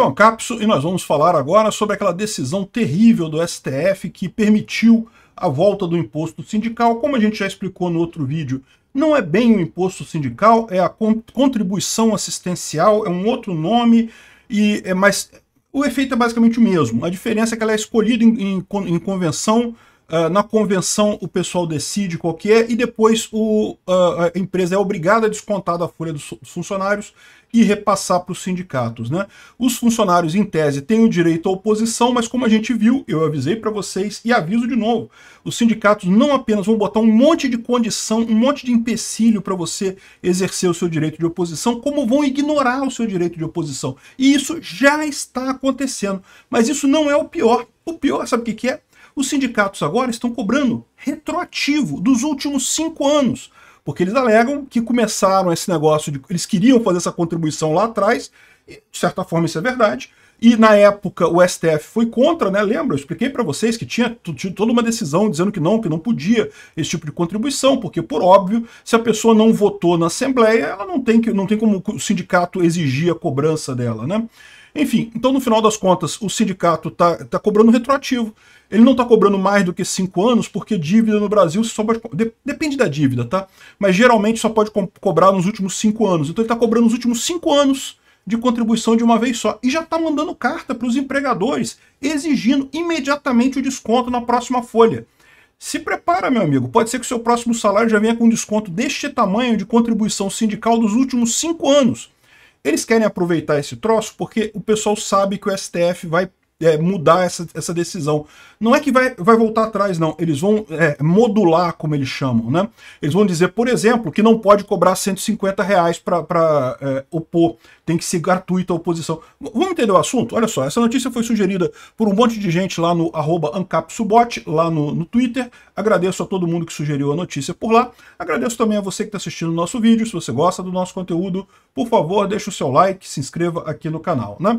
Então, Capso e nós vamos falar agora sobre aquela decisão terrível do STF que permitiu a volta do imposto sindical. Como a gente já explicou no outro vídeo, não é bem o imposto sindical, é a contribuição assistencial, é um outro nome, e é mais, o efeito é basicamente o mesmo. A diferença é que ela é escolhida em, em, em convenção Uh, na convenção o pessoal decide qual que é e depois o, uh, a empresa é obrigada a descontar da folha dos funcionários e repassar para os sindicatos. Né? Os funcionários, em tese, têm o direito à oposição, mas como a gente viu, eu avisei para vocês e aviso de novo, os sindicatos não apenas vão botar um monte de condição, um monte de empecilho para você exercer o seu direito de oposição, como vão ignorar o seu direito de oposição. E isso já está acontecendo. Mas isso não é o pior. O pior, sabe o que é? Os sindicatos agora estão cobrando retroativo dos últimos cinco anos, porque eles alegam que começaram esse negócio de. Eles queriam fazer essa contribuição lá atrás, de certa forma isso é verdade, e na época o STF foi contra, né? Lembra? Eu expliquei para vocês que tinha, tinha toda uma decisão dizendo que não, que não podia esse tipo de contribuição, porque por óbvio, se a pessoa não votou na Assembleia, ela não tem que não tem como o sindicato exigir a cobrança dela, né? Enfim, então no final das contas, o sindicato está tá cobrando retroativo. Ele não está cobrando mais do que cinco anos, porque dívida no Brasil só pode. De, depende da dívida, tá? Mas geralmente só pode cobrar nos últimos cinco anos. Então ele está cobrando nos últimos cinco anos de contribuição de uma vez só. E já está mandando carta para os empregadores exigindo imediatamente o desconto na próxima folha. Se prepara, meu amigo. Pode ser que o seu próximo salário já venha com desconto deste tamanho de contribuição sindical dos últimos cinco anos. Eles querem aproveitar esse troço porque o pessoal sabe que o STF vai é, mudar essa, essa decisão. Não é que vai, vai voltar atrás, não. Eles vão é, modular, como eles chamam, né? Eles vão dizer, por exemplo, que não pode cobrar 150 reais para é, opor, tem que ser gratuita a oposição. Vamos entender o assunto? Olha só, essa notícia foi sugerida por um monte de gente lá no arroba ancapsubot, lá no, no Twitter. Agradeço a todo mundo que sugeriu a notícia por lá. Agradeço também a você que está assistindo o nosso vídeo. Se você gosta do nosso conteúdo, por favor, deixe o seu like, se inscreva aqui no canal, né?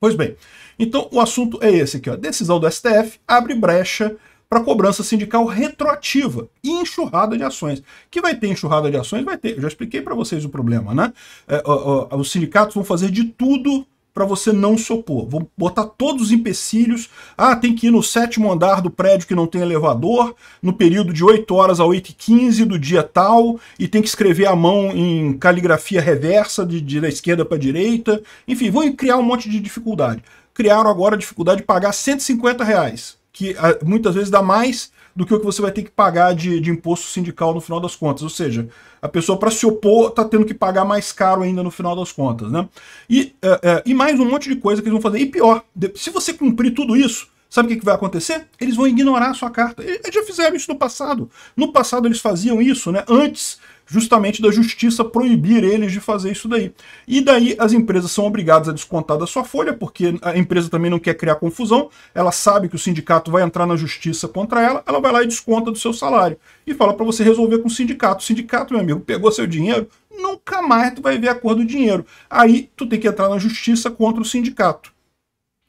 Pois bem, então o assunto é esse aqui, ó. Decisão do STF abre brecha para cobrança sindical retroativa e enxurrada de ações. Que vai ter enxurrada de ações? Vai ter. Eu já expliquei para vocês o problema, né? É, ó, ó, os sindicatos vão fazer de tudo para você não sopor. Vou botar todos os empecilhos. Ah, tem que ir no sétimo andar do prédio que não tem elevador, no período de 8 horas a 8 e 15 do dia tal, e tem que escrever a mão em caligrafia reversa, de, de da esquerda para direita. Enfim, vão criar um monte de dificuldade. Criaram agora a dificuldade de pagar 150 reais que ah, muitas vezes dá mais do que o que você vai ter que pagar de, de imposto sindical no final das contas. Ou seja, a pessoa para se opor está tendo que pagar mais caro ainda no final das contas. Né? E, é, é, e mais um monte de coisa que eles vão fazer. E pior, se você cumprir tudo isso, Sabe o que, que vai acontecer? Eles vão ignorar a sua carta. Eles já fizeram isso no passado. No passado eles faziam isso, né? Antes justamente da justiça proibir eles de fazer isso daí. E daí as empresas são obrigadas a descontar da sua folha, porque a empresa também não quer criar confusão, ela sabe que o sindicato vai entrar na justiça contra ela, ela vai lá e desconta do seu salário. E fala para você resolver com o sindicato. O sindicato, meu amigo, pegou seu dinheiro, nunca mais tu vai ver a cor do dinheiro. Aí tu tem que entrar na justiça contra o sindicato.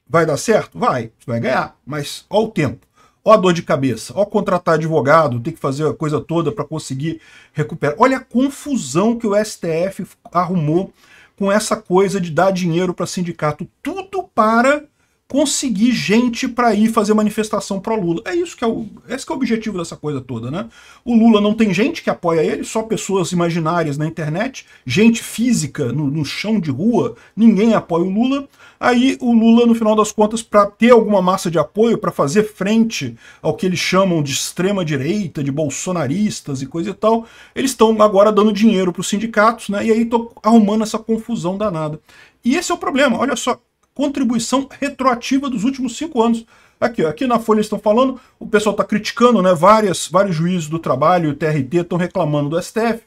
Vai dar certo? Vai, tu vai ganhar, mas ao tempo. Ó a dor de cabeça, ó contratar advogado, ter que fazer a coisa toda para conseguir recuperar. Olha a confusão que o STF arrumou com essa coisa de dar dinheiro para sindicato, tudo para conseguir gente para ir fazer manifestação pro Lula. É isso que é o, esse que é o objetivo dessa coisa toda, né? O Lula não tem gente que apoia ele, só pessoas imaginárias na internet, gente física no, no chão de rua, ninguém apoia o Lula. Aí o Lula, no final das contas, para ter alguma massa de apoio, para fazer frente ao que eles chamam de extrema direita, de bolsonaristas e coisa e tal, eles estão agora dando dinheiro para os sindicatos, né? E aí tô arrumando essa confusão danada. E esse é o problema. Olha só, contribuição retroativa dos últimos cinco anos. Aqui, ó, aqui na Folha estão falando, o pessoal está criticando, né? Várias, vários juízes do trabalho e o TRT estão reclamando do STF,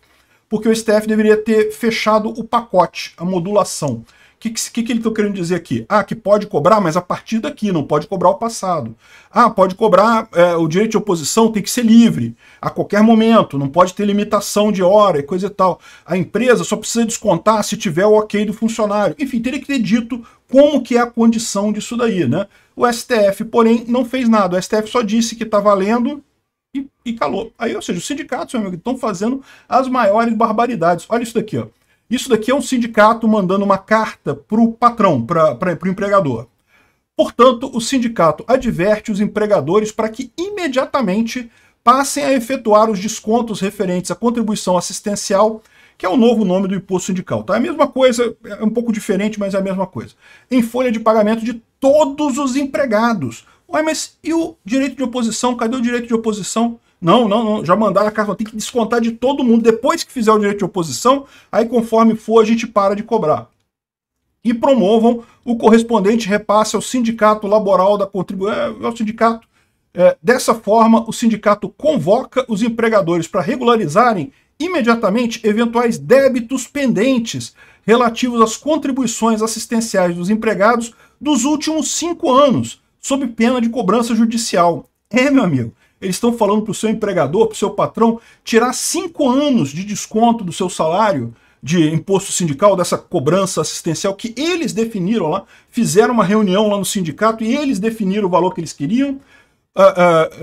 porque o STF deveria ter fechado o pacote, a modulação que, que, que ele está querendo dizer aqui? Ah, que pode cobrar, mas a partir daqui, não pode cobrar o passado. Ah, pode cobrar, é, o direito de oposição tem que ser livre, a qualquer momento, não pode ter limitação de hora e coisa e tal. A empresa só precisa descontar se tiver o ok do funcionário. Enfim, teria que ter dito como que é a condição disso daí, né? O STF, porém, não fez nada. O STF só disse que está valendo e, e calou. Aí, ou seja, os sindicatos, meu amigo, estão fazendo as maiores barbaridades. Olha isso daqui, ó. Isso daqui é um sindicato mandando uma carta para o patrão, para o empregador. Portanto, o sindicato adverte os empregadores para que imediatamente passem a efetuar os descontos referentes à contribuição assistencial, que é o novo nome do imposto sindical. Tá? É a mesma coisa, é um pouco diferente, mas é a mesma coisa. Em folha de pagamento de todos os empregados. Ué, mas e o direito de oposição? Cadê o direito de oposição? Não, não, não, já mandaram a carta, tem que descontar de todo mundo. Depois que fizer o direito de oposição, aí conforme for, a gente para de cobrar. E promovam o correspondente repasse ao sindicato laboral da contribuição. É, ao é sindicato. É, dessa forma, o sindicato convoca os empregadores para regularizarem imediatamente eventuais débitos pendentes relativos às contribuições assistenciais dos empregados dos últimos cinco anos, sob pena de cobrança judicial. É, meu amigo, eles estão falando para o seu empregador, para o seu patrão, tirar cinco anos de desconto do seu salário de imposto sindical, dessa cobrança assistencial que eles definiram lá, fizeram uma reunião lá no sindicato e eles definiram o valor que eles queriam. Uh,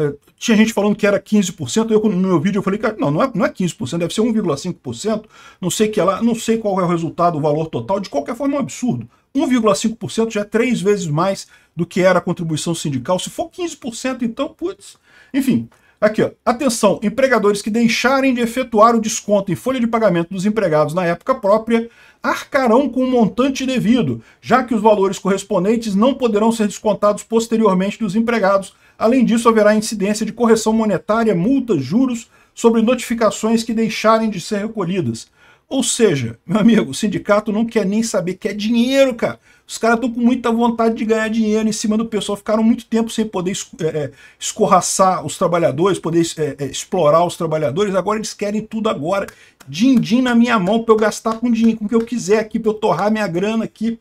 uh, uh, tinha gente falando que era 15%, eu no meu vídeo eu falei, cara, não, não é, não é 15%, deve ser 1,5%, não sei que ela, lá, não sei qual é o resultado, o valor total, de qualquer forma é um absurdo. 1,5% já é três vezes mais do que era a contribuição sindical. Se for 15%, então, putz, enfim, aqui, ó. Atenção, empregadores que deixarem de efetuar o desconto em folha de pagamento dos empregados na época própria arcarão com o montante devido, já que os valores correspondentes não poderão ser descontados posteriormente dos empregados. Além disso, haverá incidência de correção monetária, multas, juros sobre notificações que deixarem de ser recolhidas. Ou seja, meu amigo, o sindicato não quer nem saber, quer dinheiro, cara. Os caras estão com muita vontade de ganhar dinheiro em cima do pessoal, ficaram muito tempo sem poder é, é, escorraçar os trabalhadores, poder é, é, explorar os trabalhadores, agora eles querem tudo agora. Din-din na minha mão para eu gastar com, din, com o que eu quiser aqui, para eu torrar minha grana aqui.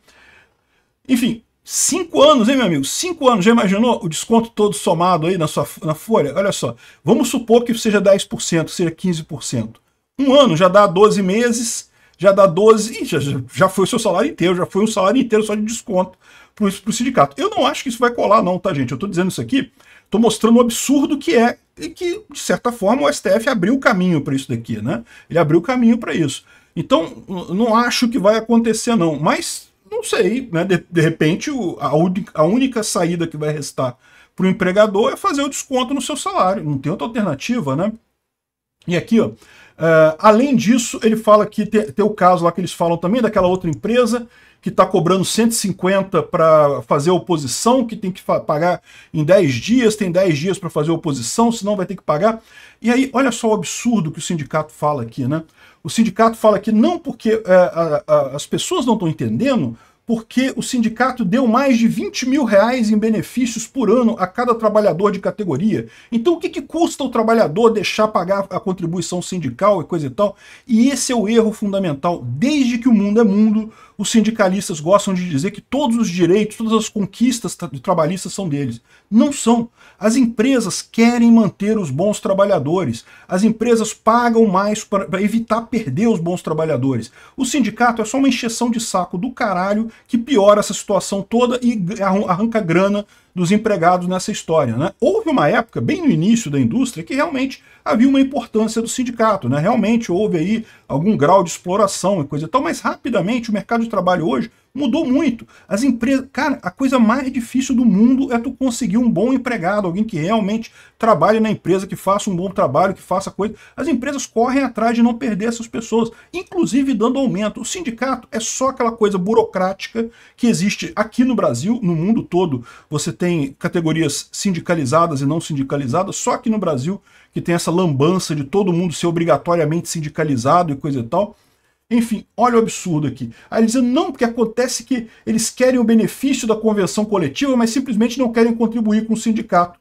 Enfim, Cinco anos, hein, meu amigo? Cinco anos. Já imaginou o desconto todo somado aí na sua na folha? Olha só. Vamos supor que seja 10%, seja 15%. Um ano já dá 12 meses, já dá 12, já, já foi o seu salário inteiro, já foi um salário inteiro só de desconto para o sindicato. Eu não acho que isso vai colar, não, tá, gente? Eu estou dizendo isso aqui, estou mostrando o absurdo que é e que, de certa forma, o STF abriu o caminho para isso daqui, né? Ele abriu o caminho para isso. Então, não acho que vai acontecer, não. Mas, não sei, né? De, de repente, o, a, a única saída que vai restar para o empregador é fazer o desconto no seu salário. Não tem outra alternativa, né? E aqui, ó, Uh, além disso, ele fala que tem, tem, o caso lá que eles falam também daquela outra empresa que está cobrando 150 para fazer oposição, que tem que pagar em 10 dias, tem 10 dias para fazer oposição, senão vai ter que pagar. E aí, olha só o absurdo que o sindicato fala aqui, né? O sindicato fala que não porque é, a, a, as pessoas não estão entendendo porque o sindicato deu mais de 20 mil reais em benefícios por ano a cada trabalhador de categoria. Então o que, que custa o trabalhador deixar pagar a contribuição sindical e coisa e tal? E esse é o erro fundamental. Desde que o mundo é mundo, os sindicalistas gostam de dizer que todos os direitos, todas as conquistas trabalhistas são deles. Não são. As empresas querem manter os bons trabalhadores. As empresas pagam mais para evitar perder os bons trabalhadores. O sindicato é só uma encheção de saco do caralho que piora essa situação toda e arranca grana dos empregados nessa história. Né? Houve uma época, bem no início da indústria, que realmente havia uma importância do sindicato, né? realmente houve aí algum grau de exploração e coisa e tal, mas rapidamente o mercado de trabalho hoje Mudou muito. As empresas. Cara, a coisa mais difícil do mundo é tu conseguir um bom empregado, alguém que realmente trabalhe na empresa, que faça um bom trabalho, que faça coisa. As empresas correm atrás de não perder essas pessoas, inclusive dando aumento. O sindicato é só aquela coisa burocrática que existe aqui no Brasil, no mundo todo. Você tem categorias sindicalizadas e não sindicalizadas, só aqui no Brasil que tem essa lambança de todo mundo ser obrigatoriamente sindicalizado e coisa e tal. Enfim, olha o absurdo aqui. Aí ele dizendo, não, porque acontece que eles querem o benefício da convenção coletiva, mas simplesmente não querem contribuir com o sindicato.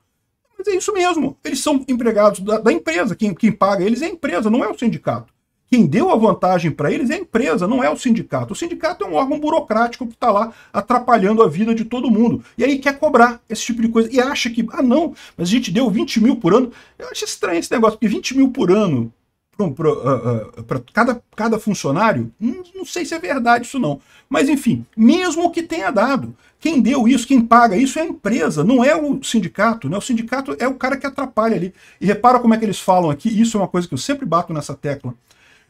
Mas é isso mesmo, eles são empregados da, da empresa, quem, quem paga eles é a empresa, não é o sindicato. Quem deu a vantagem para eles é a empresa, não é o sindicato. O sindicato é um órgão burocrático que está lá atrapalhando a vida de todo mundo. E aí quer cobrar esse tipo de coisa. E acha que, ah não, mas a gente deu 20 mil por ano. Eu acho estranho esse negócio, porque 20 mil por ano para ah, ah, cada, cada funcionário, hum, não sei se é verdade isso não. Mas enfim, mesmo que tenha dado, quem deu isso, quem paga isso é a empresa, não é o sindicato. Né? O sindicato é o cara que atrapalha ali. E repara como é que eles falam aqui, isso é uma coisa que eu sempre bato nessa tecla.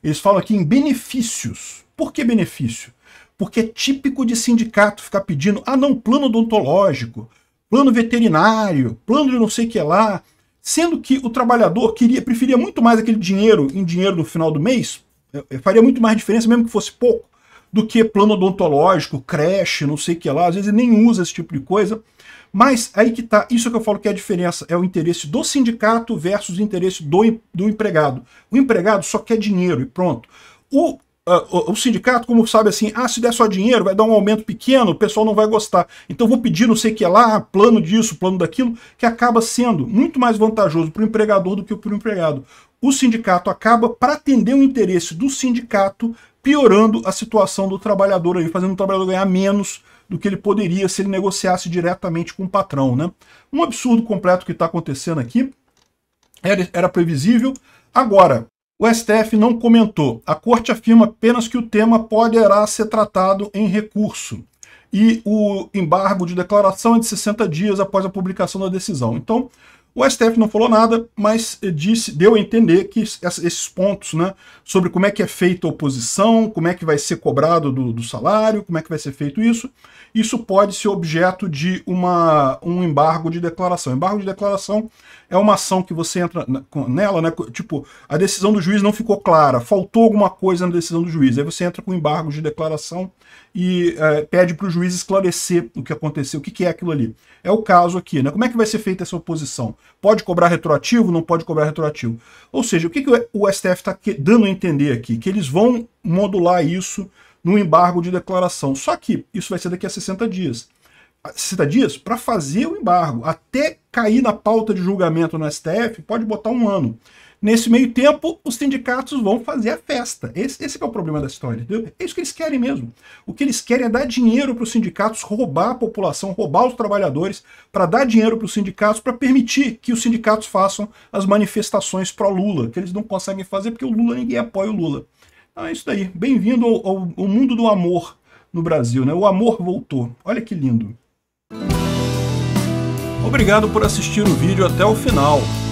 Eles falam aqui em benefícios. Por que benefício? Porque é típico de sindicato ficar pedindo, ah não, plano odontológico, plano veterinário, plano de não sei o que lá, sendo que o trabalhador queria, preferia muito mais aquele dinheiro em dinheiro no final do mês, eh, eh, faria muito mais diferença, mesmo que fosse pouco, do que plano odontológico, creche, não sei o que lá, às vezes ele nem usa esse tipo de coisa. Mas aí que tá, isso é que eu falo que é a diferença, é o interesse do sindicato versus o interesse do, do empregado. O empregado só quer dinheiro e pronto. O ah, o, o sindicato, como sabe assim, ah, se der só dinheiro, vai dar um aumento pequeno, o pessoal não vai gostar. Então vou pedir não sei o que lá, plano disso, plano daquilo, que acaba sendo muito mais vantajoso para o empregador do que para o empregado. O sindicato acaba, para atender o interesse do sindicato, piorando a situação do trabalhador aí, fazendo o trabalhador ganhar menos do que ele poderia se ele negociasse diretamente com o patrão. Né? Um absurdo completo que está acontecendo aqui. Era, era previsível. Agora, o STF não comentou. A corte afirma apenas que o tema poderá ser tratado em recurso. E o embargo de declaração é de 60 dias após a publicação da decisão. Então, o STF não falou nada, mas disse, deu a entender que esses pontos né, sobre como é que é feita a oposição, como é que vai ser cobrado do, do salário, como é que vai ser feito isso, isso pode ser objeto de uma, um embargo de declaração. Embargo de declaração é uma ação que você entra nela, né, tipo, a decisão do juiz não ficou clara, faltou alguma coisa na decisão do juiz, aí você entra com embargo de declaração e é, pede para o juiz esclarecer o que aconteceu, o que, que é aquilo ali. É o caso aqui, né? Como é que vai ser feita essa oposição? Pode cobrar retroativo? Não pode cobrar retroativo? Ou seja, o que, que o STF está dando a entender aqui? Que eles vão modular isso no embargo de declaração. Só que isso vai ser daqui a 60 dias. 60 dias para fazer o embargo. Até cair na pauta de julgamento no STF, pode botar um ano. Nesse meio tempo, os sindicatos vão fazer a festa. Esse, esse é o problema da história, entendeu? É isso que eles querem mesmo. O que eles querem é dar dinheiro para os sindicatos roubar a população, roubar os trabalhadores, para dar dinheiro para os sindicatos, para permitir que os sindicatos façam as manifestações o lula que eles não conseguem fazer porque o Lula, ninguém apoia o Lula. Então é isso daí. Bem-vindo ao, ao, ao mundo do amor no Brasil, né? O amor voltou. Olha que lindo. Obrigado por assistir o vídeo até o final.